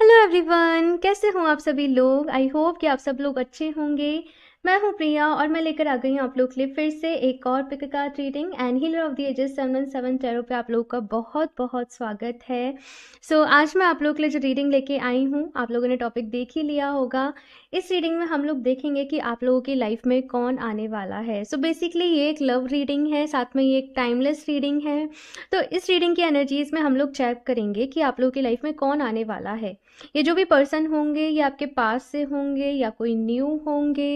Hello everyone कैसे हो आप सभी लोग आई होप कि आप सब लोग अच्छे होंगे मैं हूं प्रिया और मैं लेकर आ गई हूं आप लोग के लिए फिर से एक और pick card reading and healer of the ages seven seven tarot पे आप लोग का बहुत बहुत स्वागत है सो so, आज मैं आप लोगों के लिए जो रीडिंग लेके आई हूं आप लोगों ने टॉपिक देख ही लिया होगा इस रीडिंग में हम लोग देखेंगे कि आप लोगों की लाइफ में कौन आने वाला है सो so, बेसिकली ये एक लव रीडिंग है साथ में ये एक टाइमलेस रीडिंग है तो इस रीडिंग की एनर्जीज में हम लोग चेक करेंगे कि आप लोगों की लाइफ में कौन आने वाला है ये जो भी पर्सन होंगे ये आपके पास से होंगे या कोई न्यू होंगे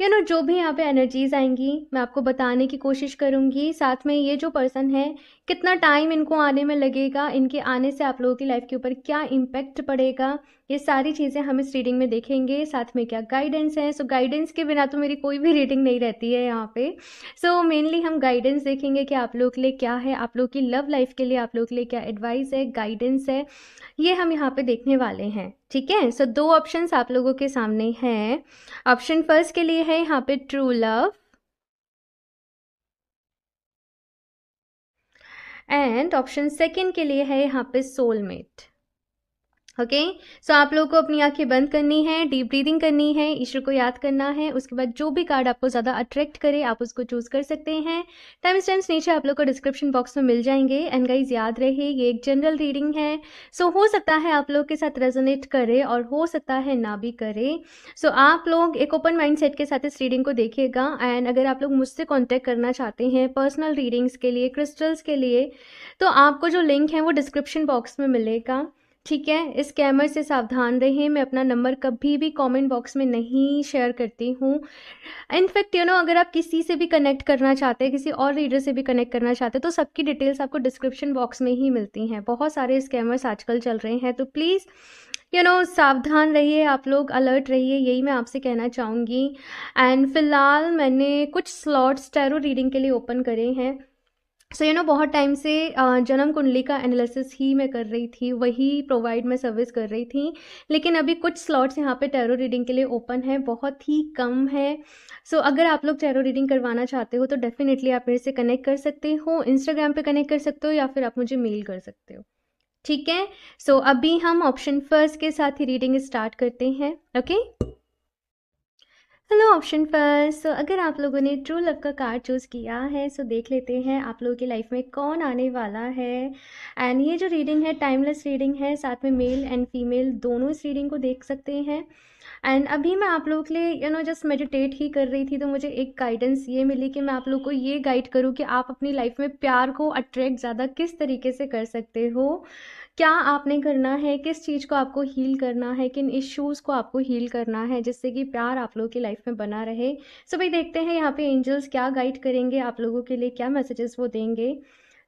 यू नो जो भी यहाँ पे एनर्जीज आएंगी मैं आपको बताने की कोशिश करूँगी साथ में ये जो पर्सन है कितना टाइम इनको आने में लगेगा इनके आने से आप लोगों की लाइफ के ऊपर क्या इम्पैक्ट पड़ेगा ये सारी चीज़ें हम इस रीडिंग में देखेंगे साथ में क्या गाइडेंस है सो so, गाइडेंस के बिना तो मेरी कोई भी रीडिंग नहीं रहती है यहाँ पे सो so, मेनली हम गाइडेंस देखेंगे कि आप लोगों के लिए क्या है आप लोगों की लव लाइफ के लिए आप लोगों के लिए क्या एडवाइस है गाइडेंस है ये हम यहाँ पे देखने वाले हैं ठीक है सो so, दो ऑप्शंस आप लोगों के सामने हैं ऑप्शन फर्स्ट के लिए है यहाँ पे true love and option second के लिए है यहाँ पे soulmate okay okay? So so, आप लोगों को अपनी आंखें बंद करनी है डीप ब्रीदिंग करनी है ईश्वर को याद करना है उसके बाद जो भी कार्ड आपको ज़्यादा अट्रैक्ट करे आप उसको चूज़ कर सकते हैं टाइम टाइम्स नीचे आप लोग को डिस्क्रिप्शन बॉक्स में मिल जाएंगे एंड गाइज याद रहे ये एक जनरल रीडिंग है सो so, हो सकता है आप लोग के साथ रेजोनेट करे और हो सकता है ना भी करे सो so, आप लोग एक ओपन माइंड सेट के साथ इस रीडिंग को देखिएगा एंड अगर आप लोग मुझसे कॉन्टैक्ट करना चाहते हैं पर्सनल रीडिंग्स के लिए क्रिस्टल्स के लिए तो आपको जो लिंक है वो डिस्क्रिप्शन बॉक्स में मिलेगा ठीक है इस स्कैमर से सावधान रहें मैं अपना नंबर कभी भी कमेंट बॉक्स में नहीं शेयर करती हूँ इनफैक्ट यू नो अगर आप किसी से भी कनेक्ट करना चाहते हैं किसी और रीडर से भी कनेक्ट करना चाहते हैं तो सबकी डिटेल्स आपको डिस्क्रिप्शन बॉक्स में ही मिलती हैं बहुत सारे स्कैमर्स आजकल चल रहे हैं तो please you you know know, सावधान रहिए आप लोग अलर्ट रहिए यही मैं आपसे कहना चाहूँगी एंड फिलहाल मैंने कुछ स्लॉट्स टैरो रीडिंग के लिए ओपन करे हैं सो यू नो बहुत टाइम से जन्म कुंडली का एनालिसिस ही मैं कर रही थी वही प्रोवाइड मैं सर्विस कर रही थी लेकिन अभी कुछ स्लॉट्स यहाँ पे टैरो रीडिंग के लिए ओपन है बहुत ही कम है सो so, अगर आप लोग टैरो रीडिंग करवाना चाहते हो तो डेफिनेटली आप मेरे से कनेक्ट कर सकते हो इंस्टाग्राम पे कनेक्ट कर सकते हो या फिर आप मुझे मेल कर सकते हो ठीक है सो so, अभी हम ऑप्शन फर्स्ट के साथ ही रीडिंग स्टार्ट करते हैं ओके okay? हेलो ऑप्शन पर सो अगर आप लोगों ने ट्रू लव का कार्ड चूज़ किया है सो so देख लेते हैं आप लोगों की लाइफ में कौन आने वाला है एंड ये जो रीडिंग है टाइमलेस रीडिंग है साथ में मेल एंड फीमेल दोनों इस रीडिंग को देख सकते हैं एंड अभी मैं आप लोगों के लिए यू नो जस्ट मेडिटेट ही कर रही थी तो मुझे एक गाइडेंस ये मिली कि मैं आप लोग को ये गाइड करूँ कि आप अपनी लाइफ में प्यार को अट्रैक्ट ज़्यादा किस तरीके से कर सकते हो क्या आपने करना है किस चीज़ को आपको हील करना है किन इश्यूज़ को आपको हील करना है जिससे कि प्यार आप लोगों की लाइफ में बना रहे सो so भाई देखते हैं यहाँ पे एंजल्स क्या गाइड करेंगे आप लोगों के लिए क्या मैसेजेस वो देंगे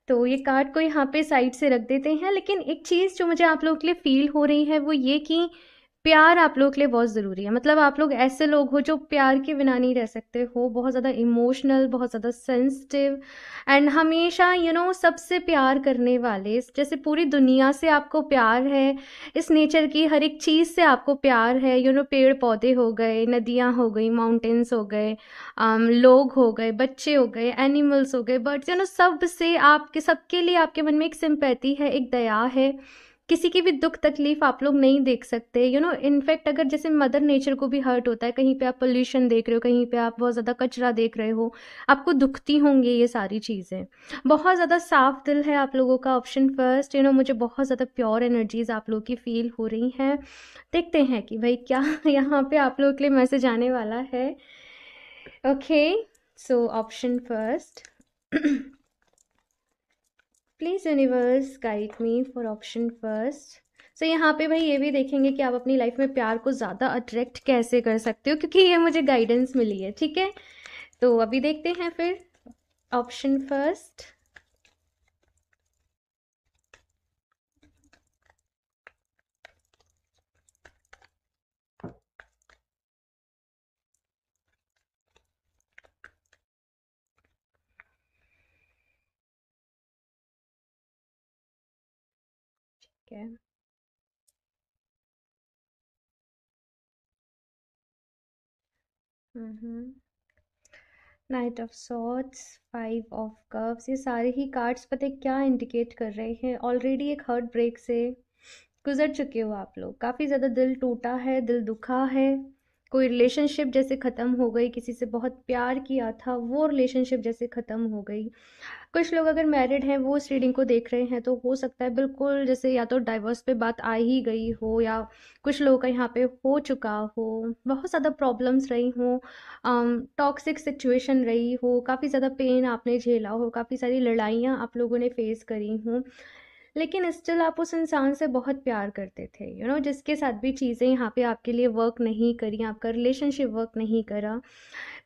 तो ये कार्ड को यहाँ पे साइड से रख देते हैं लेकिन एक चीज़ जो मुझे आप लोगों के लिए फ़ील हो रही है वो ये कि प्यार आप लोग के लिए बहुत ज़रूरी है मतलब आप लोग ऐसे लोग हो जो प्यार के बिना नहीं रह सकते हो बहुत ज़्यादा इमोशनल बहुत ज़्यादा सेंसिटिव एंड हमेशा यू you नो know, सबसे प्यार करने वाले जैसे पूरी दुनिया से आपको प्यार है इस नेचर की हर एक चीज़ से आपको प्यार है यू you नो know, पेड़ पौधे हो गए नदियाँ हो गई माउंटेन्स हो गए um, लोग हो गए बच्चे हो गए एनिमल्स हो गए बर्ड्स यू नो सब से आपके सबके लिए आपके मन में एक सिंपैथी है एक दया है किसी की भी दुख तकलीफ आप लोग नहीं देख सकते यू नो इनफैक्ट अगर जैसे मदर नेचर को भी हर्ट होता है कहीं पे आप पोल्यूशन देख रहे हो कहीं पे आप बहुत ज़्यादा कचरा देख रहे हो आपको दुखती होंगी ये सारी चीज़ें बहुत ज़्यादा साफ दिल है आप लोगों का ऑप्शन फर्स्ट यू नो मुझे बहुत ज़्यादा प्योर एनर्जीज आप लोगों की फील हो रही हैं देखते हैं कि भाई क्या यहाँ पर आप लोगों के लिए मैसेज आने वाला है okay so option first please universe guide me for option first so यहाँ पे भाई ये भी देखेंगे कि आप अपनी लाइफ में प्यार को ज़्यादा अट्रैक्ट कैसे कर सकते हो क्योंकि ये मुझे गाइडेंस मिली है ठीक है तो अभी देखते हैं फिर option first Okay. Knight of swords five of cups ये सारे ही कार्ड्स पता है क्या इंडिकेट कर रहे हैं ऑलरेडी एक हार्ट ब्रेक से गुजर चुके हो आप लोग काफ़ी ज़्यादा दिल टूटा है दिल दुखा है कोई रिलेशनशिप जैसे ख़त्म हो गई किसी से बहुत प्यार किया था वो रिलेशनशिप जैसे ख़त्म हो गई कुछ लोग अगर मैरिड हैं वो इस रीडिंग को देख रहे हैं तो हो सकता है बिल्कुल जैसे या तो डाइवोर्स पे बात आ ही गई हो या कुछ लोगों का यहाँ पे हो चुका हो बहुत ज़्यादा प्रॉब्लम्स रही हो टॉक्सिक सिचुएशन रही हो काफ़ी ज़्यादा पेन आपने झेला हो काफ़ी सारी लड़ाइयाँ आप लोगों ने फेस करी हों लेकिन स्टिल आप उस इंसान से बहुत प्यार करते थे यू you नो know, जिसके साथ भी चीज़ें यहाँ पे आपके लिए वर्क नहीं करी आपका रिलेशनशिप वर्क नहीं करा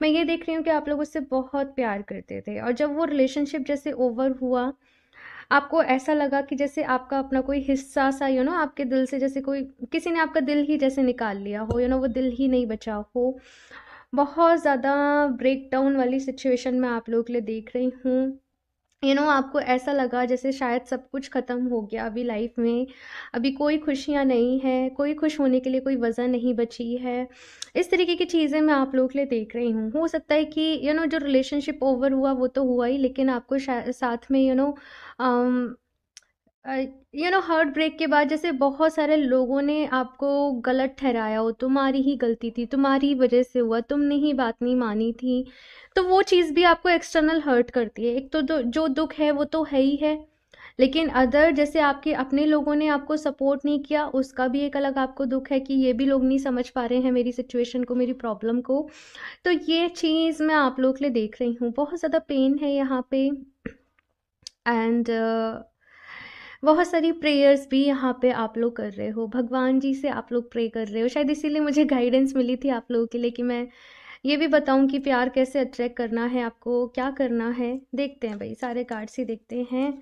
मैं ये देख रही हूँ कि आप लोग उससे बहुत प्यार करते थे और जब वो रिलेशनशिप जैसे ओवर हुआ आपको ऐसा लगा कि जैसे आपका अपना कोई हिस्सा सा यू नो आपके दिल से जैसे कोई किसी ने आपका दिल ही जैसे निकाल लिया हो यू नो वो दिल ही नहीं बचा हो बहुत ज़्यादा ब्रेकडाउन वाली सिचुएशन मैं आप लोग के लिए देख रही हूँ यू नो आपको ऐसा लगा जैसे शायद सब कुछ ख़त्म हो गया अभी लाइफ में अभी कोई खुशियाँ नहीं है कोई खुश होने के लिए कोई वजह नहीं बची है इस तरीके की चीज़ें मैं आप लोग के लिए देख रही हूँ हो सकता है कि यू नो जो रिलेशनशिप ओवर हुआ वो तो हुआ ही लेकिन आपको साथ में you know um, you know heartbreak के बाद जैसे बहुत सारे लोगों ने आपको गलत ठहराया हो, तुम्हारी ही गलती थी, तुम्हारी वज़ह से हुआ, तुमने ही बात नहीं मानी थी। तो वो चीज़ भी आपको एक्सटर्नल हर्ट करती है। एक तो दो जो दुख है वो तो है ही है, लेकिन अदर जैसे आपके अपने लोगों ने आपको सपोर्ट नहीं किया, उसका भी एक अलग आपको दुख है कि ये भी लोग नहीं समझ पा रहे हैं मेरी सिचुएशन को, मेरी प्रॉब्लम को। तो ये चीज़ मैं आप लोग के लिए देख रही हूँ। बहुत ज़्यादा पेन है यहाँ पे एंड बहुत सारी प्रेयर्स भी यहाँ पे आप लोग कर रहे हो भगवान जी से आप लोग प्रे कर रहे हो शायद इसीलिए मुझे गाइडेंस मिली थी आप लोगों के लिए कि मैं ये भी बताऊं कि प्यार कैसे अट्रैक्ट करना है आपको क्या करना है देखते हैं भाई सारे कार्ड्स ही देखते हैं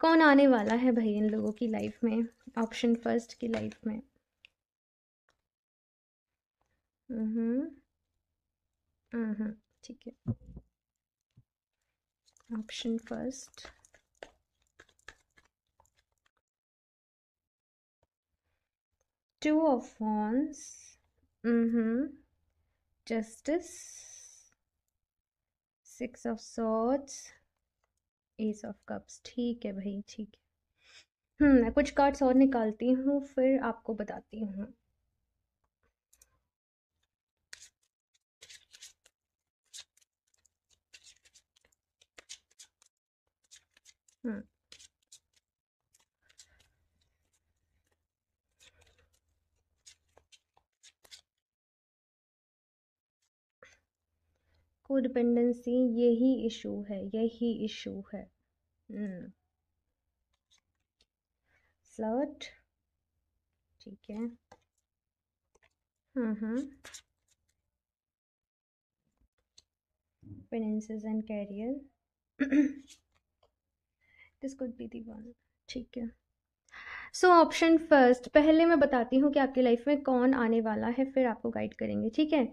कौन आने वाला है भाई इन लोगों की लाइफ में ऑप्शन फर्स्ट की लाइफ में हम्म, हम्म, हम्म, ठीक है option first two of wands mm-hmm justice six of swords ace of cups ठीक है भाई ठीक है हम्म, मैं कुछ कार्ड्स और निकालती हूँ फिर आपको बताती हूँ कोडिपेंडेंसी यही इशू है यही इशू है फ्लर्ट हम्म। ठीक है हम्म हम्म finances and career this could be the one ठीक है सो ऑप्शन फर्स्ट पहले मैं बताती हूँ कि आपकी लाइफ में कौन आने वाला है फिर आपको गाइड करेंगे ठीक है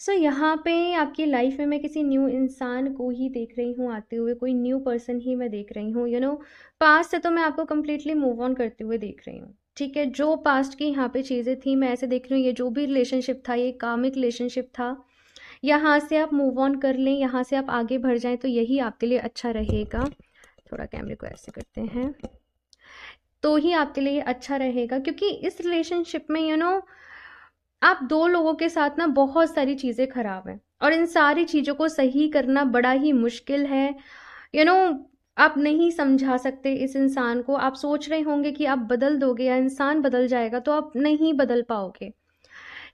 सो so, यहाँ पे आपकी लाइफ में मैं किसी न्यू इंसान को ही देख रही हूँ आते हुए कोई न्यू पर्सन ही मैं देख रही हूँ यू नो पास्ट से तो मैं आपको कम्प्लीटली मूव ऑन करते हुए देख रही हूँ ठीक है जो पास्ट की यहाँ पे चीज़ें थी मैं ऐसे देख रही हूँ ये जो भी रिलेशनशिप था ये कामिक रिलेशनशिप था यहाँ से आप मूव ऑन कर लें यहाँ से आप आगे बढ़ जाएं तो यही आपके लिए अच्छा रहेगा थोड़ा कैमरे को ऐसे करते हैं तो ही आपके लिए अच्छा रहेगा क्योंकि इस रिलेशनशिप में यू you नो know, आप दो लोगों के साथ ना बहुत सारी चीज़ें खराब हैं और इन सारी चीज़ों को सही करना बड़ा ही मुश्किल है यू you नो know, आप नहीं समझा सकते इस इंसान को आप सोच रहे होंगे कि आप बदल दोगे या इंसान बदल जाएगा तो आप नहीं बदल पाओगे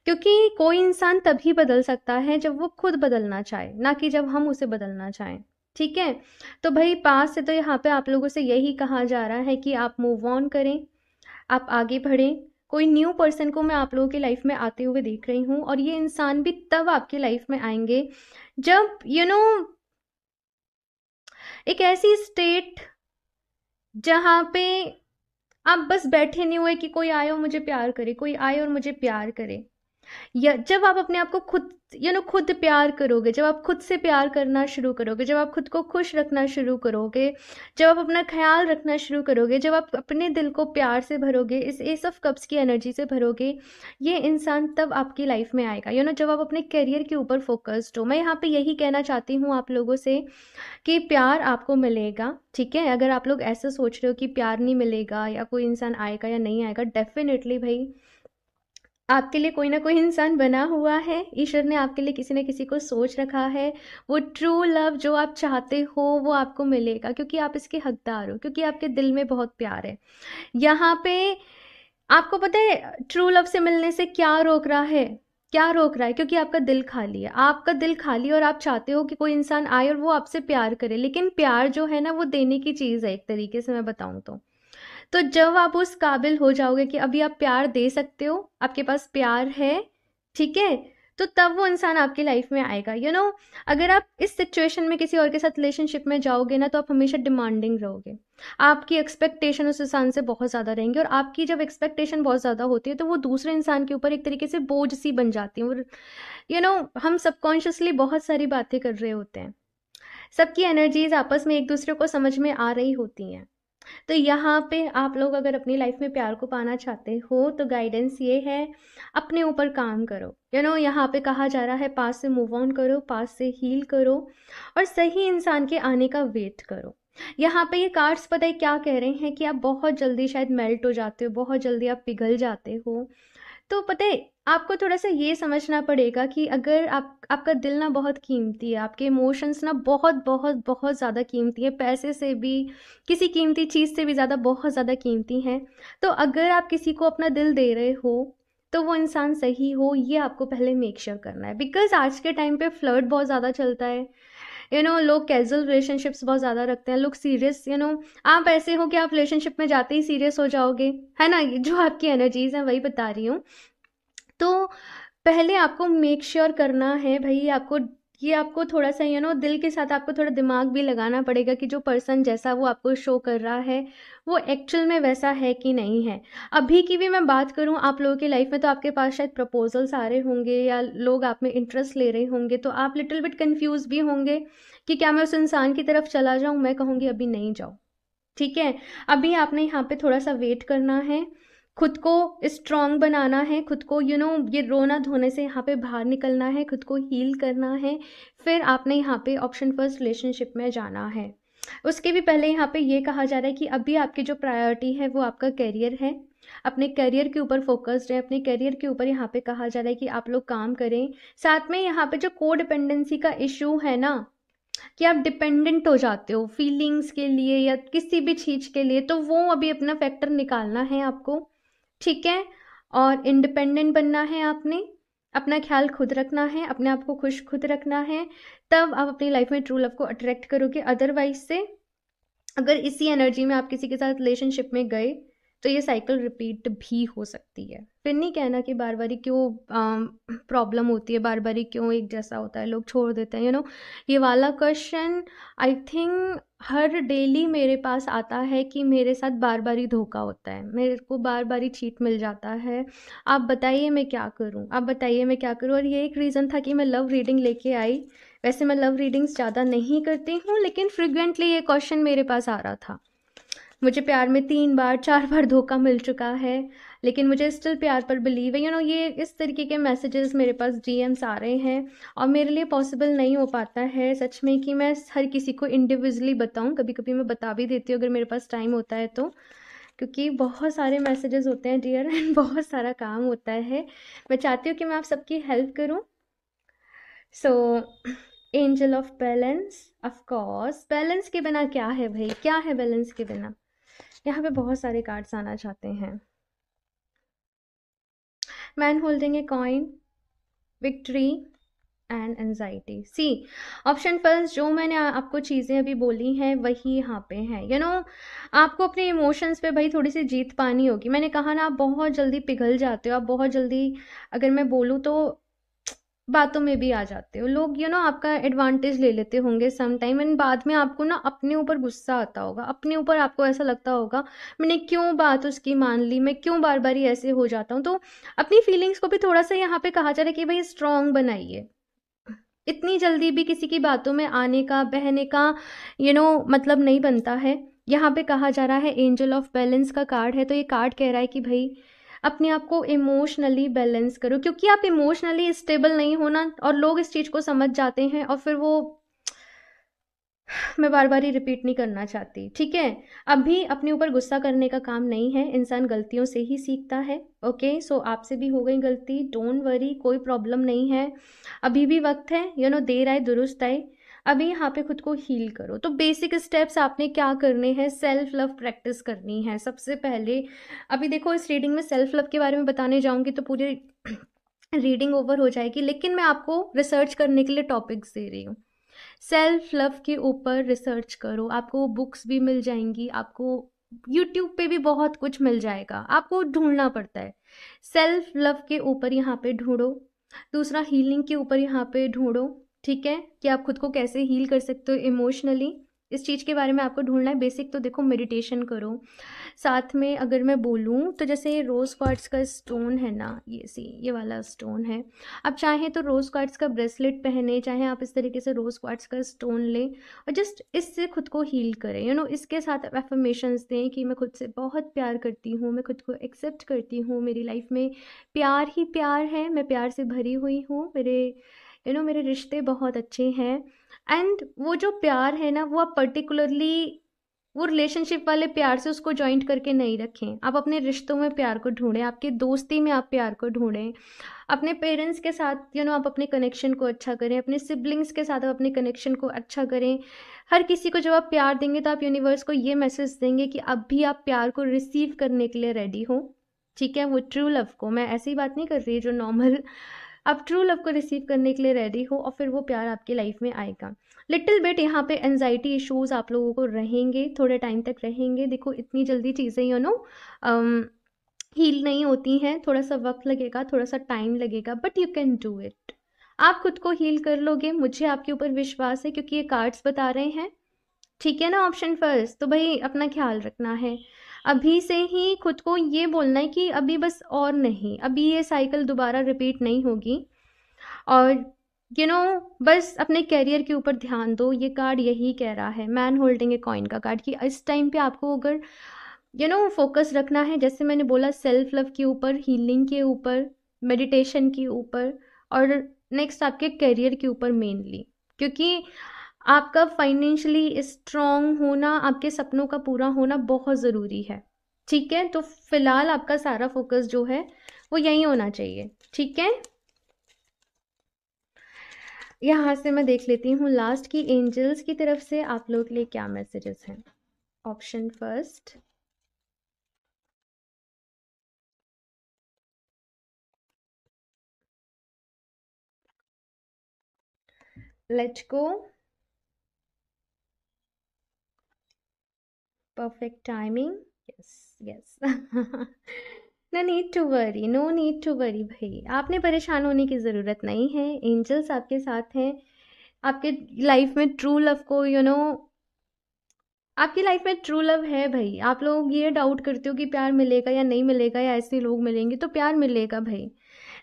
क्योंकि कोई इंसान तभी बदल सकता है जब वो खुद बदलना चाहे ना कि जब हम उसे बदलना चाहें ठीक है तो भाई पास से तो यहाँ पे आप लोगों से यही कहा जा रहा है कि आप मूव ऑन करें आप आगे बढ़ें कोई न्यू पर्सन को मैं आप लोगों की लाइफ में आते हुए देख रही हूँ और ये इंसान भी तब आपकी लाइफ में आएंगे जब यू you नो know, एक ऐसी स्टेट जहाँ पे आप बस बैठे नहीं हुए कि कोई आए और मुझे प्यार करे कोई आए और मुझे प्यार करे या जब आप अपने आप को खुद यू नो खुद प्यार करोगे जब आप खुद से प्यार करना शुरू करोगे जब आप खुद को खुश रखना शुरू करोगे जब आप अपना ख्याल रखना शुरू करोगे जब आप अपने दिल को प्यार से भरोगे इस एस ऑफ कप्स की एनर्जी से भरोगे ये इंसान तब आपकी लाइफ में आएगा यू नो जब आप अपने करियर के ऊपर फोकस्ड हो मैं यहाँ पर यही कहना चाहती हूँ आप लोगों से कि प्यार आपको मिलेगा ठीक है अगर आप लोग ऐसा सोच रहे हो कि प्यार नहीं मिलेगा या कोई इंसान आएगा या नहीं आएगा डेफिनेटली भाई आपके लिए कोई ना कोई इंसान बना हुआ है ईश्वर ने आपके लिए किसी न किसी को सोच रखा है वो ट्रू लव जो आप चाहते हो वो आपको मिलेगा क्योंकि आप इसके हकदार हो क्योंकि आपके दिल में बहुत प्यार है यहाँ पे आपको पता है ट्रू लव से मिलने से क्या रोक रहा है क्या रोक रहा है क्योंकि आपका दिल खाली है आपका दिल खाली और आप चाहते हो कि कोई इंसान आए और वो आपसे प्यार करे लेकिन प्यार जो है ना वो देने की चीज़ है एक तरीके से मैं बताऊँ तो तो जब आप उस काबिल हो जाओगे कि अभी आप प्यार दे सकते हो आपके पास प्यार है ठीक है तो तब वो इंसान आपकी लाइफ में आएगा यू you नो know, अगर आप इस सिचुएशन में किसी और के साथ रिलेशनशिप में जाओगे ना तो आप हमेशा डिमांडिंग रहोगे आपकी एक्सपेक्टेशन उस इंसान से बहुत ज़्यादा रहेंगी और आपकी जब एक्सपेक्टेशन बहुत ज़्यादा होती है तो वो दूसरे इंसान के ऊपर एक तरीके से बोझ सी बन जाती है और यू नो हम सबकॉन्शियसली बहुत सारी बातें कर रहे होते हैं सबकी एनर्जीज आपस में एक दूसरे को समझ में आ रही होती हैं तो यहाँ पे आप लोग अगर अपनी लाइफ में प्यार को पाना चाहते हो तो गाइडेंस ये है अपने ऊपर काम करो यू नो यहाँ पे कहा जा रहा है पास से मूव ऑन करो पास से हील करो और सही इंसान के आने का वेट करो यहाँ पे ये कार्ड्स पता है क्या कह रहे हैं कि आप बहुत जल्दी शायद मेल्ट हो जाते हो बहुत जल्दी आप पिघल जाते हो तो पता है आपको थोड़ा सा ये समझना पड़ेगा कि अगर आप आपका दिल ना बहुत कीमती है आपके इमोशंस ना बहुत बहुत बहुत ज़्यादा कीमती है पैसे से भी किसी कीमती चीज़ से भी ज़्यादा बहुत ज़्यादा कीमती हैं तो अगर आप किसी को अपना दिल दे रहे हो तो वो इंसान सही हो ये आपको पहले मेक श्योर sure करना है बिकॉज आज के टाइम पे फ्लर्ट बहुत ज़्यादा चलता है यू नो लोग कैजुअल रिलेशनशिप्स बहुत ज़्यादा रखते हैं लोग सीरियस यू नो आप ऐसे हो कि आप रिलेशनशिप में जाते ही सीरियस हो जाओगे है ना जो आपकी एनर्जीज हैं वही बता रही हूँ तो पहले आपको मेक श्योर sure करना है भाई आपको ये आपको थोड़ा सा यू नो दिल के साथ आपको थोड़ा दिमाग भी लगाना पड़ेगा कि जो पर्सन जैसा वो आपको शो कर रहा है वो एक्चुअल में वैसा है कि नहीं है अभी की भी मैं बात करूँ आप लोगों की लाइफ में तो आपके पास शायद प्रपोजल्स आ रहे होंगे या लोग आप में इंटरेस्ट ले रहे होंगे तो आप लिटिल बिट कन्फ्यूज़ भी होंगे कि क्या मैं उस इंसान की तरफ चला जाऊँ मैं कहूँगी अभी नहीं जाऊँ ठीक है अभी आपने यहाँ पर थोड़ा सा वेट करना है खुद को स्ट्रांग बनाना है खुद को यू you नो know, ये रोना धोने से यहाँ पे बाहर निकलना है खुद को हील करना है फिर आपने यहाँ पे ऑप्शन फर्स्ट रिलेशनशिप में जाना है उसके भी पहले यहाँ पे ये कहा जा रहा है कि अभी आपकी जो प्रायोरिटी है वो आपका करियर है अपने करियर के ऊपर फोकस्ड है अपने करियर के ऊपर यहाँ पे कहा जा रहा है कि आप लोग काम करें साथ में यहाँ पे जो को डिपेंडेंसी का इशू है ना कि आप डिपेंडेंट हो जाते हो फीलिंग्स के लिए या किसी भी चीज़ के लिए तो वो अभी अपना फैक्टर निकालना है आपको ठीक है और इंडिपेंडेंट बनना है आपने अपना ख्याल खुद रखना है अपने आप को खुश खुद रखना है तब आप अपनी लाइफ में ट्रू लव को अट्रैक्ट करोगे अदरवाइज से अगर इसी एनर्जी में आप किसी के साथ रिलेशनशिप में गए तो ये साइकिल रिपीट भी हो सकती है फिर नहीं कहना कि बार बारी क्यों प्रॉब्लम होती है बार बारी क्यों एक जैसा होता है लोग छोड़ देते हैं यू you नो know? ये वाला क्वेश्चन आई थिंक हर डेली मेरे पास आता है कि मेरे साथ बार बारी धोखा होता है मेरे को बार बारी चीट मिल जाता है आप बताइए मैं क्या करूँ आप बताइए मैं क्या करूँ और ये एक रीज़न था कि मैं लव रीडिंग लेके आई वैसे मैं लव रीडिंग्स ज़्यादा नहीं करती हूँ लेकिन फ्रिक्वेंटली ये क्वेश्चन मेरे पास आ रहा था मुझे प्यार में तीन बार चार बार धोखा मिल चुका है लेकिन मुझे स्टिल प्यार पर बिलीव है यू नो ये इस तरीके के मैसेजेस मेरे पास डी आ रहे हैं और मेरे लिए पॉसिबल नहीं हो पाता है सच में कि मैं हर किसी को इंडिविजुअली बताऊँ कभी कभी मैं बता भी देती हूँ अगर मेरे पास टाइम होता है तो क्योंकि बहुत सारे मैसेजेस होते हैं डियर एंड बहुत सारा काम होता है मैं चाहती हूँ कि मैं आप सबकी हेल्प करूँ so angel of balance of course balance के बिना क्या है भाई क्या है बैलेंस के बिना यहाँ पे बहुत सारे कार्ड्स आना चाहते हैं man holding a coin victory and anxiety see option first जो मैंने आपको चीज़ें अभी बोली हैं वही यहाँ पे हैं यू नो आपको अपने इमोशंस पे भाई थोड़ी सी जीत पानी होगी मैंने कहा ना आप बहुत जल्दी पिघल जाते हो आप बहुत जल्दी अगर मैं बोलूँ तो बातों में भी आ जाते हो लोग यू नो आपका एडवांटेज ले लेते होंगे सम टाइम एंड बाद में आपको ना अपने ऊपर गुस्सा आता होगा अपने ऊपर आपको ऐसा लगता होगा मैंने क्यों बात उसकी मान ली मैं क्यों बार बार ही ऐसे हो जाता हूँ तो अपनी फीलिंग्स को भी थोड़ा सा यहाँ पे कहा जा रहा है कि भाई स्ट्रांग बनाइए इतनी जल्दी भी किसी की बातों में आने का बहने का यू you नो know, मतलब नहीं बनता है यहाँ पे कहा जा रहा है एंजल ऑफ बैलेंस का कार्ड है तो ये कार्ड कह रहा है कि भाई अपने आप को इमोशनली बैलेंस करो क्योंकि आप इमोशनली स्टेबल नहीं होना और लोग इस चीज़ को समझ जाते हैं और फिर वो मैं बार बार ही रिपीट नहीं करना चाहती ठीक है अभी अपने ऊपर गुस्सा करने का काम नहीं है इंसान गलतियों से ही सीखता है ओके सो आपसे भी हो गई गलती डोंट वरी कोई प्रॉब्लम नहीं है अभी भी वक्त है यू नो देर आए दुरुस्त आए अभी यहाँ पे खुद को हील करो तो बेसिक स्टेप्स आपने क्या करने हैं सेल्फ लव प्रैक्टिस करनी है सबसे पहले अभी देखो इस रीडिंग में सेल्फ लव के बारे में बताने जाऊँगी तो पूरी रीडिंग ओवर हो जाएगी लेकिन मैं आपको रिसर्च करने के लिए टॉपिक्स दे रही हूँ सेल्फ लव के ऊपर रिसर्च करो आपको बुक्स भी मिल जाएंगी आपको यूट्यूब पे भी बहुत कुछ मिल जाएगा आपको ढूंढना पड़ता है सेल्फ लव के ऊपर यहाँ पे ढूंढो दूसरा हीलिंग के ऊपर यहाँ पे ढूंढो ठीक है कि आप खुद को कैसे हील कर सकते हो इमोशनली इस चीज़ के बारे में आपको ढूंढना है बेसिक तो देखो मेडिटेशन करो साथ में अगर मैं बोलूँ तो जैसे ये रोज़ क्वार्ट्स का स्टोन है ना ये सी ये वाला स्टोन है आप चाहें तो रोज़ क्वार्ट्स का ब्रेसलेट पहने चाहे आप इस तरीके से रोज़ क्वार्ट्स का स्टोन लें और जस्ट इससे खुद को हील करें यू you नो know, इसके साथ आप एफर्मेशंस दें कि मैं खुद से बहुत प्यार करती हूँ मैं खुद को एक्सेप्ट करती हूँ मेरी लाइफ में प्यार ही प्यार है मैं प्यार से भरी हुई हूँ मेरे यू नो मेरे रिश्ते बहुत अच्छे हैं एंड वो जो प्यार है ना वो आप पर्टिकुलरली वो रिलेशनशिप वाले प्यार से उसको जॉइंट करके नहीं रखें आप अपने रिश्तों में प्यार को ढूंढें आपके दोस्ती में आप प्यार को ढूंढें अपने पेरेंट्स के साथ यू you नो know, आप अपने कनेक्शन को अच्छा करें अपने सिबलिंग्स के साथ आप अपने कनेक्शन को अच्छा करें हर किसी को जब आप प्यार देंगे तो आप यूनिवर्स को ये मैसेज देंगे कि अब भी आप प्यार को रिसीव करने के लिए रेडी हो ठीक है वो ट्रू लव को मैं ऐसी बात नहीं कर रही जो नॉर्मल आप ट्रू लव को रिसीव करने के लिए रेडी हो और फिर वो प्यार आपकी लाइफ में आएगा लिटिल बिट यहाँ पे एनजाइटी इश्यूज आप लोगों को रहेंगे थोड़े टाइम तक रहेंगे देखो इतनी जल्दी चीज़ें यू नो हील नहीं होती हैं थोड़ा सा वक्त लगेगा थोड़ा सा टाइम लगेगा but you can do it आप खुद को हील कर लोगे मुझे आपके ऊपर विश्वास है क्योंकि ये कार्ड्स बता रहे हैं ठीक है ना ऑप्शन फर्स्ट तो भाई अपना ख्याल रखना है अभी से ही खुद को ये बोलना है कि अभी बस और नहीं अभी ये साइकिल दोबारा रिपीट नहीं होगी और यू you नो know, बस अपने कैरियर के ऊपर ध्यान दो ये कार्ड यही कह रहा है मैन होल्डिंग ए कॉइन का कार्ड कि इस टाइम पे आपको अगर यू नो फोकस रखना है जैसे मैंने बोला सेल्फ लव के ऊपर हीलिंग के ऊपर मेडिटेशन के ऊपर और नेक्स्ट आपके करियर के ऊपर मेनली क्योंकि आपका फाइनेंशियली स्ट्रॉन्ग होना आपके सपनों का पूरा होना बहुत ज़रूरी है ठीक है तो फिलहाल आपका सारा फोकस जो है वो यहीं होना चाहिए ठीक है यहाँ से मैं देख लेती हूँ लास्ट की एंजल्स की तरफ से आप लोग के लिए क्या मैसेजेस हैं option first let's go perfect timing yes yes no need to worry no need to worry भाई आपने परेशान होने की ज़रूरत नहीं है एंजल्स आपके साथ हैं आपके लाइफ में ट्रू लव को यू you नो know, आपकी लाइफ में ट्रू लव है भाई आप लोग ये डाउट करते हो कि प्यार मिलेगा या नहीं मिलेगा या ऐसे लोग मिलेंगे तो प्यार मिलेगा भाई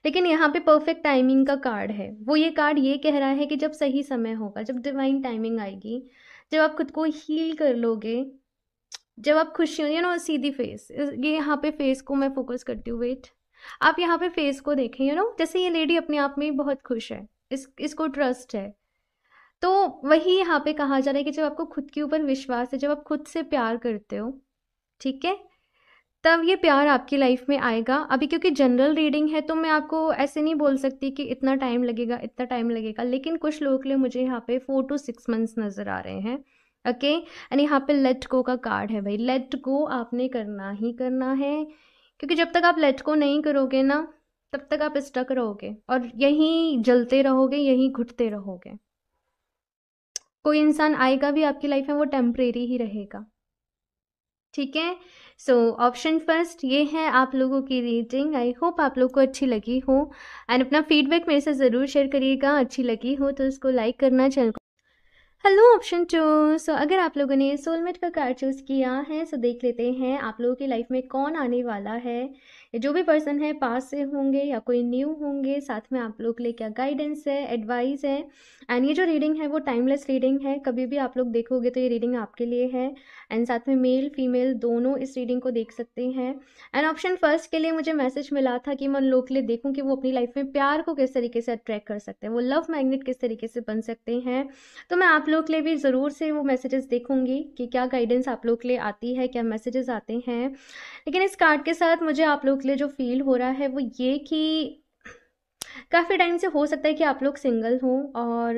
लेकिन यहाँ पे परफेक्ट टाइमिंग का कार्ड है वो ये कार्ड ये कह रहा है कि जब सही समय होगा जब डिवाइन टाइमिंग आएगी जब आप खुद को हील कर लोगे जब आप खुशी हो यू नो सीधी फेस ये यहाँ पे फेस को मैं फोकस करती हूँ वेट आप यहाँ पे फेस को देखें यू नो जैसे ये लेडी अपने आप में बहुत खुश है इस इसको ट्रस्ट है तो वही यहाँ पे कहा जा रहा है कि जब आपको खुद के ऊपर विश्वास है जब आप खुद से प्यार करते हो ठीक है तब ये प्यार आपकी लाइफ में आएगा अभी क्योंकि जनरल रीडिंग है तो मैं आपको ऐसे नहीं बोल सकती कि इतना टाइम लगेगा इतना टाइम लगेगा लेकिन कुछ लोगों के लिए मुझे यहाँ पे फोर टू सिक्स मंथ्स नज़र आ रहे हैं ओके एंड यहाँ पे लेट गो का कार्ड है भाई लेट गो आपने करना ही करना है क्योंकि जब तक आप लेट गो नहीं करोगे ना तब तक आप स्टक रहोगे और यहीं जलते रहोगे यहीं घुटते रहोगे कोई इंसान आएगा भी आपकी लाइफ में वो टेम्परेरी ही रहेगा ठीक है सो ऑप्शन फर्स्ट ये है आप लोगों की रीडिंग आई होप आप लोग को अच्छी लगी हो एंड अपना फीडबैक मेरे से ज़रूर शेयर करिएगा अच्छी लगी हो तो उसको लाइक करना चल हेलो ऑप्शन टू सो अगर आप लोगों ने सोलमेट का कार्ड चूज़ किया है सो so देख लेते हैं आप लोगों की लाइफ में कौन आने वाला है जो भी पर्सन है पास से होंगे या कोई न्यू होंगे साथ में आप लोग के लिए क्या गाइडेंस है एडवाइस है एंड ये जो रीडिंग है वो टाइमलेस रीडिंग है कभी भी आप लोग देखोगे तो ये रीडिंग आपके लिए है एंड साथ में मेल फीमेल दोनों इस रीडिंग को देख सकते हैं एंड ऑप्शन फर्स्ट के लिए मुझे मैसेज मिला था कि मैं उन लोग के लिए देखूँ कि वो अपनी लाइफ में प्यार को किस तरीके से अट्रैक्ट कर सकते हैं वो लव मैग्नेट किस तरीके से बन सकते हैं तो मैं आप लोग के लिए भी ज़रूर से वो मैसेजेस देखूँगी कि क्या गाइडेंस आप लोग के लिए आती है क्या मैसेजेस आते हैं लेकिन इस कार्ड के साथ मुझे आप लोग के लिए जो फील हो रहा है वो ये कि काफ़ी टाइम से हो सकता है कि आप लोग सिंगल हों और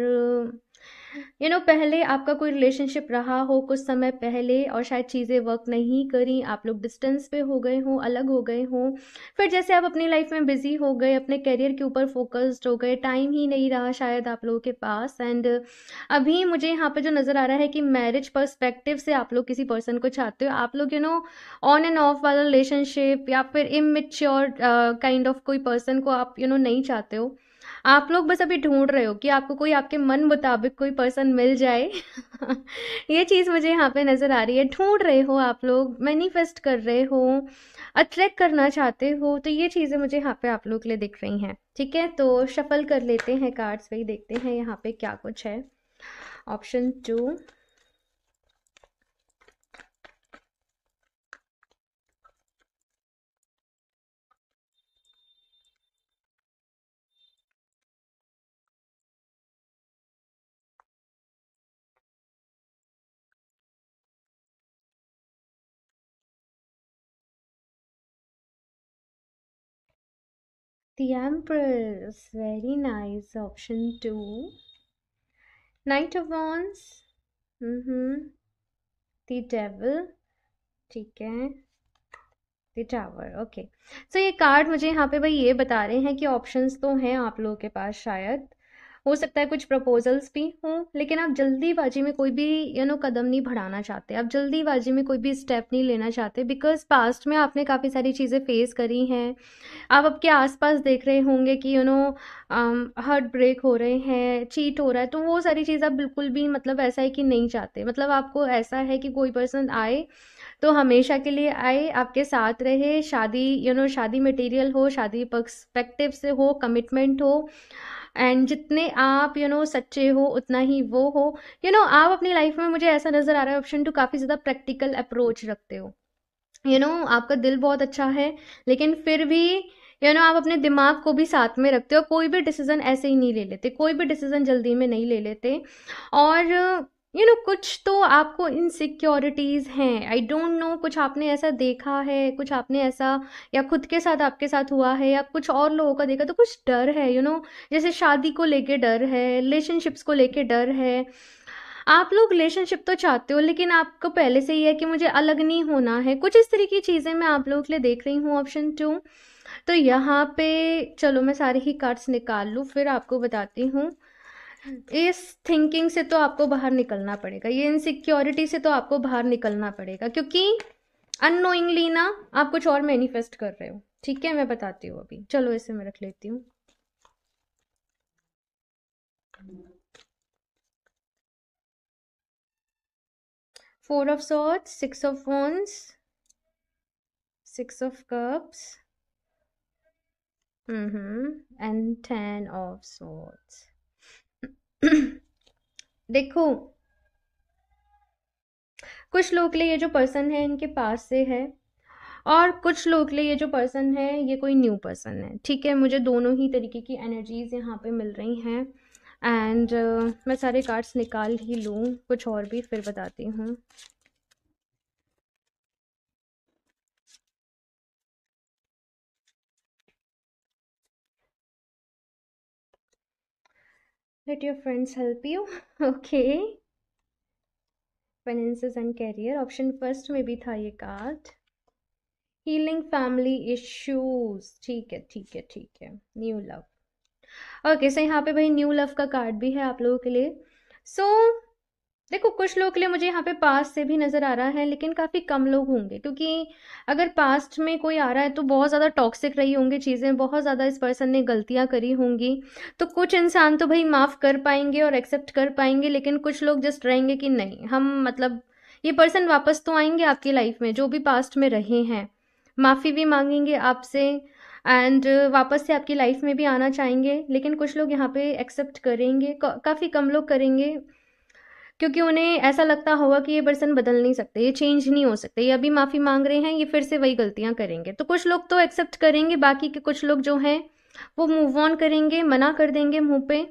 यू नो पहले आपका कोई रिलेशनशिप रहा हो कुछ समय पहले और शायद चीज़ें वर्क नहीं करी आप लोग डिस्टेंस पे हो गए हों अलग हो गए हों फिर जैसे आप अपनी लाइफ में बिजी हो गए अपने करियर के ऊपर फोकस्ड हो गए टाइम ही नहीं रहा शायद आप लोगों के पास एंड अभी मुझे यहाँ पर जो नज़र आ रहा है कि मैरिज परस्पेक्टिव से आप लोग किसी पर्सन को चाहते हो आप लोग you know on and off वाला रिलेशनशिप या फिर इमेच्योर काइंड ऑफ कोई पर्सन को आप यू you नो know, नहीं चाहते हो आप लोग बस अभी ढूंढ रहे हो कि आपको कोई आपके मन मुताबिक कोई पर्सन मिल जाए ये चीज़ मुझे यहाँ पे नज़र आ रही है ढूंढ रहे हो आप लोग मैनिफेस्ट कर रहे हो अट्रैक्ट करना चाहते हो तो ये चीज़ें मुझे यहाँ पे आप लोग के लिए दिख रही हैं ठीक है तो शफल कर लेते हैं कार्ड्स वही देखते हैं यहाँ पे क्या कुछ है option two The Empress. Very nice. Option 2. Knight of Wands. Mm-hmm. The Devil. ठीक है टावर ओके सो ये कार्ड मुझे यहाँ पे भाई ये बता रहे हैं कि ऑप्शंस तो हैं आप लोगों के पास शायद हो सकता है कुछ प्रपोजल्स भी हों लेकिन आप जल्दीबाजी में कोई भी यू नो कदम नहीं बढ़ाना चाहते आप जल्दीबाजी में कोई भी स्टेप नहीं लेना चाहते बिकॉज पास्ट में आपने काफ़ी सारी चीज़ें फेस करी हैं आप आपके आसपास देख रहे होंगे कि यू नो हार्ट ब्रेक हो रहे हैं चीट हो रहा है तो वो सारी चीज़ आप बिल्कुल भी मतलब ऐसा है कि नहीं चाहते मतलब आपको ऐसा है कि कोई पर्सन आए तो हमेशा के लिए आए आपके साथ रहे शादी यू नो शादी मटेरियल हो शादी पर्सपेक्टिव से हो कमिटमेंट हो एंड जितने आप यू you नो know, सच्चे हो उतना ही वो हो यू you नो know, आप अपनी लाइफ में मुझे ऐसा नज़र आ रहा है ऑप्शन टू काफ़ी ज़्यादा प्रैक्टिकल अप्रोच रखते हो यू you नो know, आपका दिल बहुत अच्छा है लेकिन फिर भी यू you नो know, आप अपने दिमाग को भी साथ में रखते हो कोई भी डिसीज़न ऐसे ही नहीं ले लेते कोई भी डिसीज़न जल्दी में नहीं ले लेते और यू नो कुछ तो आपको इनसिक्योरिटीज़ हैं आई डोंट नो कुछ आपने ऐसा देखा है कुछ आपने ऐसा या खुद के साथ आपके साथ हुआ है या कुछ और लोगों का देखा तो कुछ डर है यू you नो know? जैसे शादी को लेके डर है रिलेशनशिप्स को लेके डर है आप लोग रिलेशनशिप तो चाहते हो लेकिन आपको पहले से ही है कि मुझे अलग नहीं होना है कुछ इस तरह की चीज़ें मैं आप लोगों के लिए देख रही हूँ ऑप्शन टू तो यहाँ पे चलो मैं सारे ही कार्ड्स निकाल लूँ फिर आपको बताती हूँ इस थिंकिंग से तो आपको बाहर निकलना पड़ेगा ये इनसिक्योरिटी से तो आपको बाहर निकलना पड़ेगा क्योंकि अनोइंगली ना आप कुछ और मैनिफेस्ट कर रहे हो ठीक है मैं बताती हूँ अभी चलो इसे मैं रख लेती हूँ four of swords six of wands six of cups hmm and ten of swords देखो कुछ लोग के लिए ये जो पर्सन है इनके पास से है और कुछ लोग के लिए ये जो पर्सन है ये कोई न्यू पर्सन है ठीक है मुझे दोनों ही तरीके की एनर्जीज यहाँ पे मिल रही हैं एंड uh, मैं सारे कार्ड्स निकाल ही लूँ कुछ और भी फिर बताती हूँ let your friends help you okay finances and career option first में भी था ये कार्ड हीलिंग फैमिली इश्यूज ठीक है ठीक है ठीक है न्यू लव ओके सो यहाँ पे भाई न्यू लव का कार्ड भी है आप लोगों के लिए सो so, देखो कुछ लोग के लिए मुझे यहाँ पे पास्ट से भी नज़र आ रहा है लेकिन काफ़ी कम लोग होंगे क्योंकि अगर पास्ट में कोई आ रहा है तो बहुत ज़्यादा टॉक्सिक रही होंगी चीज़ें बहुत ज़्यादा इस पर्सन ने गलतियाँ करी होंगी तो कुछ इंसान तो भाई माफ़ कर पाएंगे और एक्सेप्ट कर पाएंगे लेकिन कुछ लोग जस्ट रहेंगे कि नहीं हम मतलब ये पर्सन वापस तो आएंगे आपकी लाइफ में जो भी पास्ट में रहे हैं माफ़ी भी मांगेंगे आपसे एंड वापस से आपकी लाइफ में भी आना चाहेंगे लेकिन कुछ लोग यहाँ पे एक्सेप्ट करेंगे काफ़ी कम लोग करेंगे क्योंकि उन्हें ऐसा लगता होगा कि ये पर्सन बदल नहीं सकते ये चेंज नहीं हो सकते ये अभी माफ़ी मांग रहे हैं ये फिर से वही गलतियाँ करेंगे तो कुछ लोग तो एक्सेप्ट करेंगे बाकी के कुछ लोग जो हैं वो मूव ऑन करेंगे मना कर देंगे मुंह पे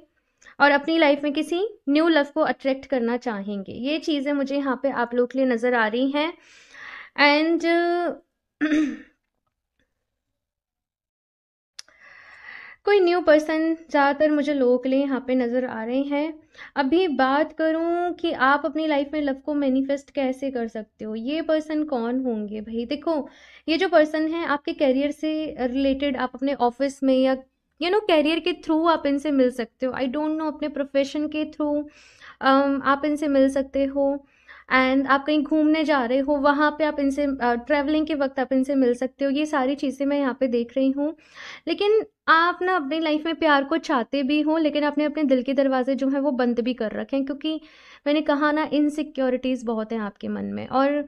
और अपनी लाइफ में किसी न्यू लव को अट्रैक्ट करना चाहेंगे ये चीज़ें मुझे यहाँ पे आप लोग के लिए नज़र आ रही हैं एंड कोई न्यू पर्सन ज़्यादातर मुझे लोगों के लिए यहाँ पे नज़र आ रहे हैं अभी बात करूँ कि आप अपनी लाइफ में लव को मैनिफेस्ट कैसे कर सकते हो ये पर्सन कौन होंगे भाई देखो ये जो पर्सन है आपके करियर से रिलेटेड आप अपने ऑफिस में या यू नो कैरियर के थ्रू आप इनसे मिल सकते हो आई डोंट नो अपने प्रोफेशन के थ्रू um, आप इनसे मिल सकते हो एंड आप कहीं घूमने जा रहे हो वहाँ पे आप इनसे ट्रैवलिंग के वक्त आप इनसे मिल सकते हो ये सारी चीज़ें मैं यहाँ पे देख रही हूँ लेकिन आप ना अपनी लाइफ में प्यार को चाहते भी हो लेकिन आपने अपने दिल के दरवाजे जो हैं वो बंद भी कर रखे हैं क्योंकि मैंने कहा ना इनसिक्योरिटीज़ बहुत हैं आपके मन में और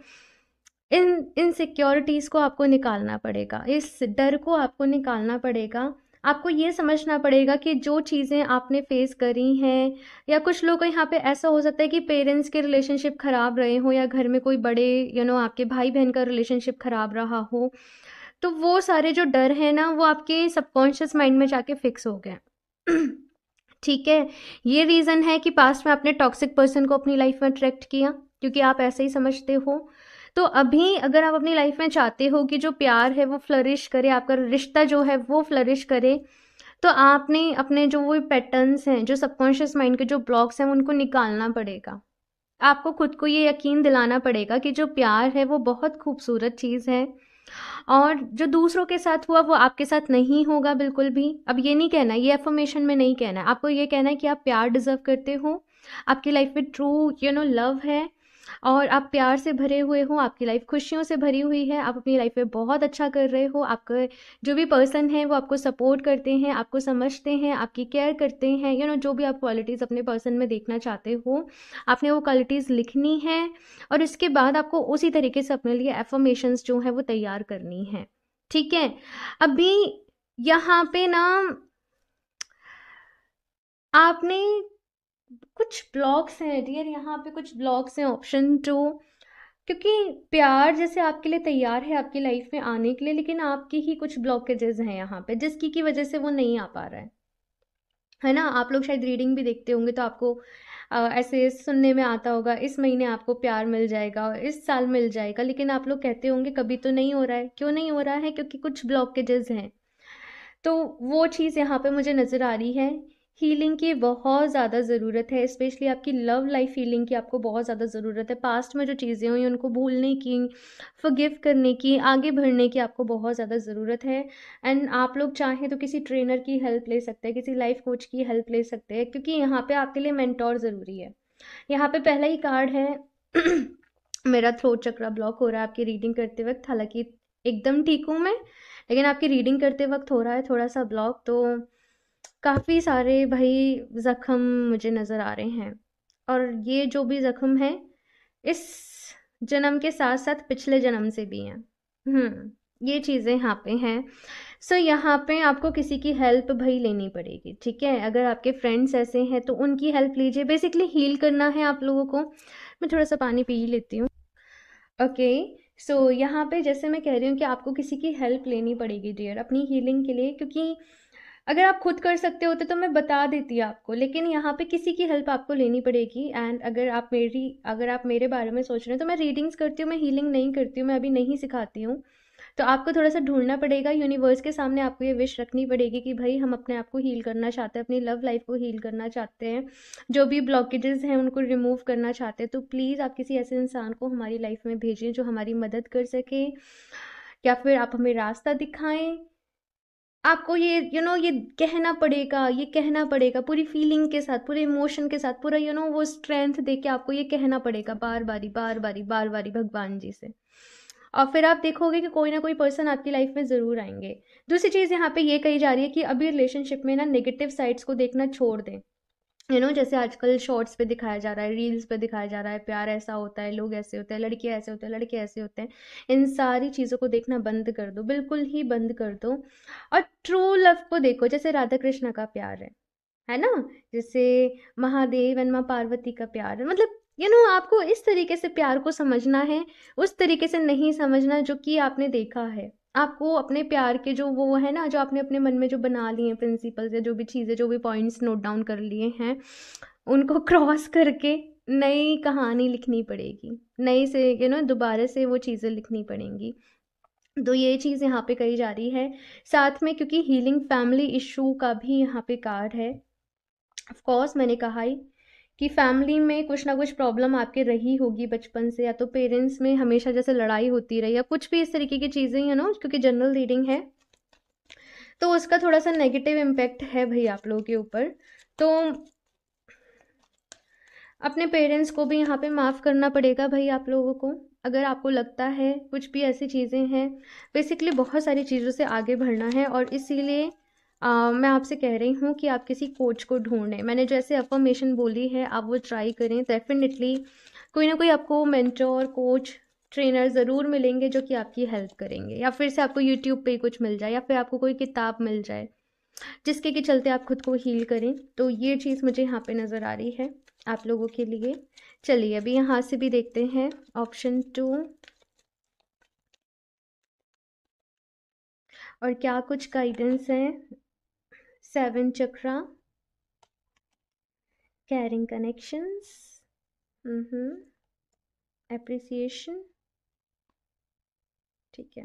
इन इनसिक्योरिटीज़ को आपको निकालना पड़ेगा इस डर को आपको निकालना पड़ेगा आपको ये समझना पड़ेगा कि जो चीज़ें आपने फेस करी हैं या कुछ लोग यहाँ पे ऐसा हो सकता है कि पेरेंट्स के रिलेशनशिप ख़राब रहे हो या घर में कोई बड़े यू you नो know, आपके भाई बहन का रिलेशनशिप ख़राब रहा हो तो वो सारे जो डर हैं ना वो आपके सबकॉन्शियस माइंड में जाके फिक्स हो गए ठीक है ये रीज़न है कि पास्ट में आपने टॉक्सिक पर्सन को अपनी लाइफ में अट्रैक्ट किया क्योंकि आप ऐसे ही समझते हो तो अभी अगर आप अपनी लाइफ में चाहते हो कि जो प्यार है वो फ्लरिश करे आपका रिश्ता जो है वो फ्लरिश करे तो आपने अपने जो वो पैटर्न्स हैं जो सबकॉन्शियस माइंड के जो ब्लॉक्स हैं उनको निकालना पड़ेगा आपको खुद को ये यकीन दिलाना पड़ेगा कि जो प्यार है वो बहुत खूबसूरत चीज़ है और जो दूसरों के साथ हुआ वो आपके साथ नहीं होगा बिल्कुल भी अब ये नहीं कहना ये एफर्मेशन में नहीं कहना है आपको ये कहना है कि आप प्यार डिजर्व करते हो आपकी लाइफ में ट्रू यू नो लव है और आप प्यार से भरे हुए हो आपकी लाइफ खुशियों से भरी हुई है आप अपनी लाइफ में बहुत अच्छा कर रहे हो आपके जो भी पर्सन है वो आपको सपोर्ट करते हैं आपको समझते हैं आपकी केयर करते हैं यू नो जो भी आप क्वालिटीज़ अपने पर्सन में देखना चाहते हो आपने वो क्वालिटीज़ लिखनी है और इसके बाद आपको उसी तरीके से अपने लिए एफर्मेशन जो है वो तैयार करनी है ठीक है अभी यहाँ पे ना आपने कुछ ब्लॉग्स हैं डियर यहाँ पे कुछ ब्लॉग्स हैं ऑप्शन टू क्योंकि प्यार जैसे आपके लिए तैयार है आपकी लाइफ में आने के लिए लेकिन आपके ही कुछ ब्लॉकेजेस हैं यहाँ पे जिसकी की वजह से वो नहीं आ पा रहा है है ना आप लोग शायद रीडिंग भी देखते होंगे तो आपको आ, ऐसे सुनने में आता होगा इस महीने आपको प्यार मिल जाएगा और इस साल मिल जाएगा लेकिन आप लोग कहते होंगे कभी तो नहीं हो रहा है क्यों नहीं हो रहा है क्योंकि कुछ ब्लॉकेजेस हैं तो वो चीज़ यहाँ पे मुझे नज़र आ रही है हीलिंग की बहुत ज़्यादा ज़रूरत है स्पेशली आपकी लव लाइफ हीलिंग की आपको बहुत ज़्यादा ज़रूरत है पास्ट में जो चीज़ें हुई उनको भूलने की फॉरगिव करने की आगे बढ़ने की आपको बहुत ज़्यादा ज़रूरत है एंड आप लोग चाहें तो किसी ट्रेनर की हेल्प ले सकते हैं किसी लाइफ कोच की हेल्प ले सकते हैं क्योंकि यहाँ पर आपके लिए मैंटोर ज़रूरी है यहाँ पर पहला ही कार्ड है मेरा थ्रोट चक्रा ब्लॉक हो रहा है आपकी रीडिंग करते वक्त हालांकि एकदम ठीक हूँ मैं लेकिन आपकी रीडिंग करते वक्त हो रहा है थोड़ा सा ब्लॉक तो काफ़ी सारे भाई ज़ख्म मुझे नज़र आ रहे हैं और ये जो भी ज़ख्म है इस जन्म के साथ साथ पिछले जन्म से भी हैं हम्म, ये चीज़ें यहाँ पे हैं सो so, यहाँ पे आपको किसी की हेल्प भाई लेनी पड़ेगी ठीक है अगर आपके फ्रेंड्स ऐसे हैं तो उनकी हेल्प लीजिए बेसिकली हील करना है आप लोगों को मैं थोड़ा सा पानी पी लेती हूँ ओके सो यहाँ पे जैसे मैं कह रही हूँ कि आपको किसी की हेल्प लेनी पड़ेगी डियर अपनी हीलिंग के लिए क्योंकि अगर आप खुद कर सकते होते तो मैं बता देती आपको लेकिन यहाँ पे किसी की हेल्प आपको लेनी पड़ेगी एंड अगर आप मेरी अगर आप मेरे बारे में सोच रहे हैं तो मैं रीडिंग्स करती हूँ मैं हीलिंग नहीं करती हूँ मैं अभी नहीं सिखाती हूँ तो आपको थोड़ा सा ढूंढना पड़ेगा यूनिवर्स के सामने आपको ये विश रखनी पड़ेगी कि भाई हम अपने आप को हील करना चाहते हैं अपनी लव लाइफ को हील करना चाहते हैं जो भी ब्लॉकेजेस हैं उनको रिमूव करना चाहते हैं तो प्लीज़ आप किसी ऐसे इंसान को हमारी लाइफ में भेजें जो हमारी मदद कर सके या फिर आप हमें रास्ता दिखाएं आपको ये यू you नो know, ये कहना पड़ेगा ये कहना पड़ेगा पूरी फीलिंग के साथ पूरे इमोशन के साथ पूरा यू you नो know, वो स्ट्रेंथ दे के आपको ये कहना पड़ेगा बार बारी बार बारी बार बारी भगवान जी से और फिर आप देखोगे कि कोई ना कोई पर्सन आपकी लाइफ में ज़रूर आएंगे दूसरी चीज़ यहाँ पे ये कही जा रही है कि अभी रिलेशनशिप में ना नेगेटिव साइड्स को देखना छोड़ दें यू नो जैसे आजकल शॉर्ट्स पे दिखाया जा रहा है रील्स पे दिखाया जा रहा है प्यार ऐसा होता है लोग ऐसे होते हैं लड़के ऐसे होते हैं लड़के ऐसे होते हैं इन सारी चीज़ों को देखना बंद कर दो बिल्कुल ही बंद कर दो और ट्रू लव को देखो जैसे राधा कृष्ण का प्यार है है ना जैसे महादेव एंड माँ पार्वती का प्यार है मतलब यू नो आपको इस तरीके से प्यार को समझना है उस तरीके से नहीं समझना जो कि आपने देखा है आपको अपने प्यार के जो वो है ना जो आपने अपने मन में जो बना लिए हैं प्रिंसिपल्स या जो भी चीज़ें जो भी पॉइंट्स नोट डाउन कर लिए हैं उनको क्रॉस करके नई कहानी लिखनी पड़ेगी नई से यू नो दोबारा से वो चीज़ें लिखनी पड़ेंगी तो ये चीज़ यहाँ पे कही जा रही है साथ में क्योंकि हीलिंग फैमिली इशू का भी यहाँ पे कार्ड है ऑफ कोर्स मैंने कहा ही कि फैमिली में कुछ ना कुछ प्रॉब्लम आपके रही होगी बचपन से या तो पेरेंट्स में हमेशा जैसे लड़ाई होती रही या कुछ भी इस तरीके की चीज़ें यू नो क्योंकि जनरल रीडिंग है तो उसका थोड़ा सा नेगेटिव इम्पैक्ट है भाई आप लोगों के ऊपर तो अपने पेरेंट्स को भी यहाँ पे माफ़ करना पड़ेगा भाई आप लोगों को अगर आपको लगता है कुछ भी ऐसी चीज़ें हैं बेसिकली बहुत सारी चीज़ों से आगे बढ़ना है और इसीलिए Uh, मैं आपसे कह रही हूँ कि आप किसी कोच को ढूंढें मैंने जैसे अफर्मेशन बोली है आप वो ट्राई करें डेफिनेटली कोई ना कोई आपको मेंटोर कोच ट्रेनर ज़रूर मिलेंगे जो कि आपकी हेल्प करेंगे या फिर से आपको यूट्यूब पे कुछ मिल जाए या फिर आपको कोई किताब मिल जाए जिसके के चलते आप खुद को हील करें तो ये चीज़ मुझे यहाँ पर नज़र आ रही है आप लोगों के लिए चलिए अभी यहाँ से भी देखते हैं ऑप्शन टू और क्या कुछ गाइडेंस हैं seven chakra caring connections mm-hmm. appreciation ठीक है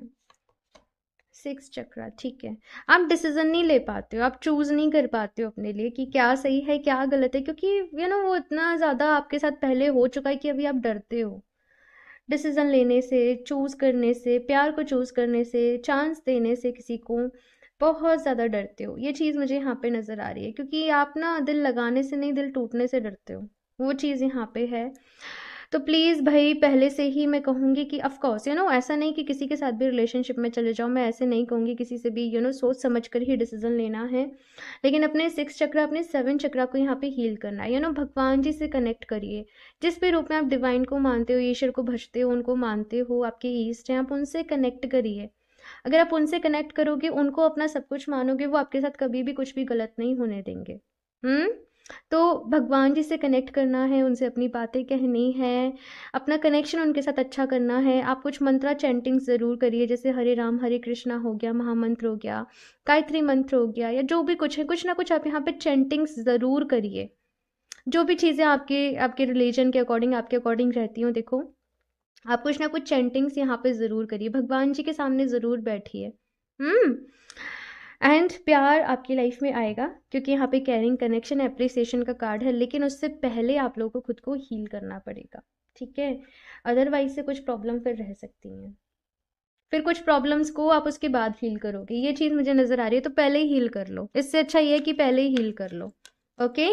सिक्स चक्रा ठीक है आप डिसीजन नहीं ले पाते हो आप चूज़ नहीं कर पाते हो अपने लिए कि क्या सही है क्या गलत है क्योंकि यू नो वो इतना ज़्यादा आपके साथ पहले हो चुका है कि अभी आप डरते हो डिसीजन लेने से चूज़ करने से प्यार को चूज़ करने से चांस देने से किसी को बहुत ज़्यादा डरते हो ये चीज़ मुझे यहाँ पे नज़र आ रही है क्योंकि आप ना दिल लगाने से नहीं दिल टूटने से डरते हो वो चीज़ यहाँ पे है तो प्लीज़ भाई पहले से ही मैं कहूँगी कि अफकोर्स यू नो ऐसा नहीं कि किसी के साथ भी रिलेशनशिप में चले जाओ मैं ऐसे नहीं कहूँगी किसी से भी यू you नो know, सोच समझ कर ही डिसीजन लेना है लेकिन अपने सिक्स चक्र अपने सेवन चक्र को यहाँ पे हील करना है यू नो भगवान जी से कनेक्ट करिए जिस भी रूप में आप डिवाइन को मानते हो ईश्वर को भजते हो उनको मानते हो आपके ईस्ट हैं आप उनसे कनेक्ट करिए अगर आप उनसे कनेक्ट करोगे उनको अपना सब कुछ मानोगे वो आपके साथ कभी भी कुछ भी गलत नहीं होने देंगे हम्म तो भगवान जी से कनेक्ट करना है उनसे अपनी बातें कहनी है अपना कनेक्शन उनके साथ अच्छा करना है आप कुछ मंत्रा चैंटिंग ज़रूर करिए जैसे हरे राम हरे कृष्णा हो गया महामंत्र हो गया गायत्री मंत्र हो गया या जो भी कुछ है कुछ ना कुछ आप यहाँ पे चैंटिंग्स ज़रूर करिए जो भी चीज़ें आपके आपके रिलीजन के अकॉर्डिंग आपके अकॉर्डिंग रहती हूँ देखो आप कुछ ना कुछ चैंटिंग्स यहाँ पे ज़रूर करिए भगवान जी के सामने ज़रूर बैठिए एंड हम्म। प्यार आपकी लाइफ में आएगा क्योंकि यहाँ पे कैरिंग कनेक्शन एप्रिसिएशन का कार्ड है लेकिन उससे पहले आप लोगों को खुद को हील करना पड़ेगा ठीक है अदरवाइज से कुछ प्रॉब्लम फिर रह सकती हैं फिर कुछ प्रॉब्लम्स को आप उसके बाद हील करोगे ये चीज़ मुझे नज़र आ रही है तो पहले ही हील कर लो इससे अच्छा ये है कि पहले ही हील कर लो ओके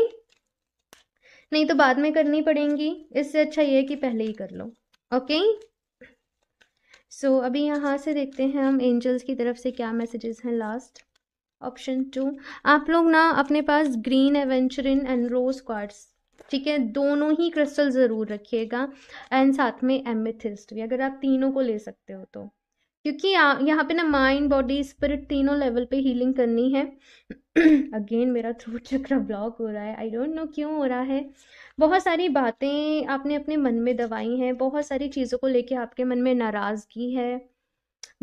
नहीं तो बाद में करनी पड़ेंगी इससे अच्छा ये है कि पहले ही कर लो ओके सो अभी यहाँ से देखते हैं हम एंजल्स की तरफ से क्या मैसेजेस हैं लास्ट ऑप्शन टू आप लोग ना अपने पास green aventurine and rose quartz ठीक है दोनों ही क्रिस्टल ज़रूर रखिएगा एंड साथ में एमिथिस्ट भी अगर आप तीनों को ले सकते हो तो क्योंकि यहाँ पे ना माइंड बॉडी स्पिरिट तीनों लेवल पे हीलिंग करनी है अगेन मेरा थ्रोट चक्र ब्लॉक हो रहा है आई डोंट नो क्यों हो रहा है बहुत सारी बातें आपने अपने मन में दबाई हैं बहुत सारी चीज़ों को लेके आपके मन में नाराज़गी है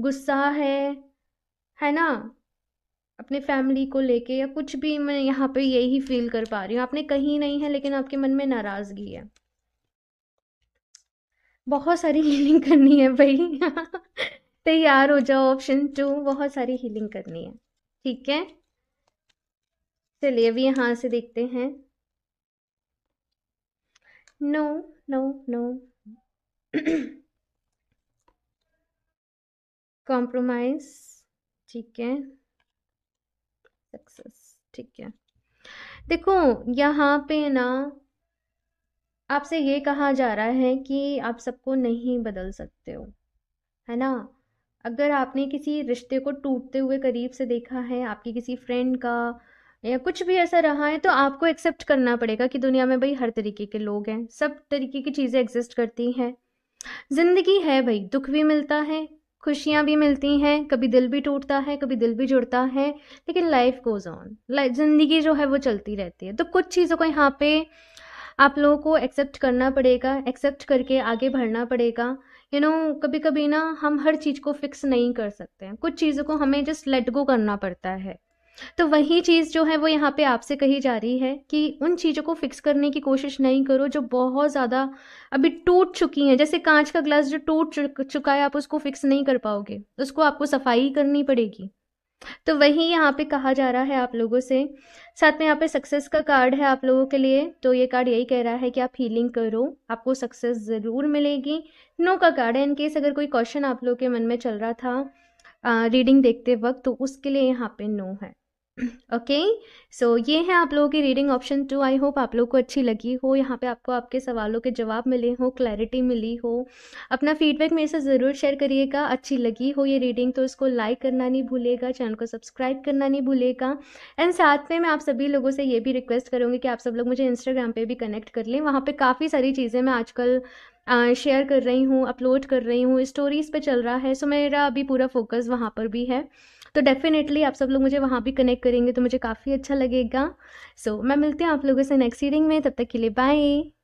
गुस्सा है है ना अपने फैमिली को लेके या कुछ भी मैं यहाँ पे यही फील कर पा रही हूँ आपने कहीं नहीं है लेकिन आपके मन में नाराज़गी है बहुत सारी हीलिंग करनी है भाई तैयार हो जाओ ऑप्शन टू बहुत सारी हीलिंग करनी है ठीक है चलिए अभी यहाँ से देखते हैं No, no, no. कॉम्प्रोमाइज ठीक है सक्सेस ठीक है देखो यहाँ पे ना आपसे ये कहा जा रहा है कि आप सबको नहीं बदल सकते हो है ना अगर आपने किसी रिश्ते को टूटते हुए करीब से देखा है आपकी किसी फ्रेंड का या कुछ भी ऐसा रहा है तो आपको एक्सेप्ट करना पड़ेगा कि दुनिया में भाई हर तरीके के लोग हैं सब तरीके की चीज़ें एग्जिस्ट करती हैं ज़िंदगी है भाई दुख भी मिलता है खुशियाँ भी मिलती हैं कभी दिल भी टूटता है कभी दिल भी जुड़ता है लेकिन लाइफ गोज़ ऑन लाइफ ज़िंदगी जो है वो चलती रहती है तो कुछ चीज़ों को यहाँ पे आप लोगों को एक्सेप्ट करना पड़ेगा एक्सेप्ट करके आगे बढ़ना पड़ेगा यू you नो know, कभी कभी ना हम हर चीज़ को फिक्स नहीं कर सकते हैं कुछ चीज़ों को हमें जस्ट लेट गो करना पड़ता है तो वही चीज़ जो है वो यहाँ पे आपसे कही जा रही है कि उन चीज़ों को फिक्स करने की कोशिश नहीं करो जो बहुत ज़्यादा अभी टूट चुकी हैं जैसे कांच का ग्लास जो टूट चुका है आप उसको फिक्स नहीं कर पाओगे उसको आपको सफाई करनी पड़ेगी तो वही यहाँ पे कहा जा रहा है आप लोगों से साथ में यहाँ पे सक्सेस का कार्ड है आप लोगों के लिए तो ये कार्ड यही कह रहा है कि आप हीलिंग करो आपको सक्सेस ज़रूर मिलेगी नो का कार्ड है इनकेस अगर कोई क्वेश्चन आप लोगों के मन में चल रहा था रीडिंग देखते वक्त तो उसके लिए यहाँ पे नो है ओके सो ये है आप लोगों की reading option two I hope आप लोग को अच्छी लगी हो यहाँ पे आपको आपके सवालों के जवाब मिले हो क्लैरिटी मिली हो अपना फीडबैक मेरे से ज़रूर शेयर करिएगा अच्छी लगी हो ये रीडिंग तो इसको लाइक करना नहीं भूलेगा चैनल को सब्सक्राइब करना नहीं भूलेगा एंड साथ में मैं आप सभी लोगों से ये भी रिक्वेस्ट करूँगी कि आप सब लोग मुझे इंस्टाग्राम पर भी कनेक्ट कर लें वहाँ पर काफ़ी सारी चीज़ें मैं आजकल शेयर कर रही हूँ अपलोड कर रही हूँ स्टोरीज़ पर चल रहा है सो मेरा अभी पूरा फोकस वहाँ पर भी है तो डेफिनेटली आप सब लोग मुझे वहाँ भी कनेक्ट करेंगे तो मुझे काफ़ी अच्छा लगेगा सो so, मैं मिलती हूँ आप लोगों से नेक्स्ट सीरिंग में तब तक के लिए बाय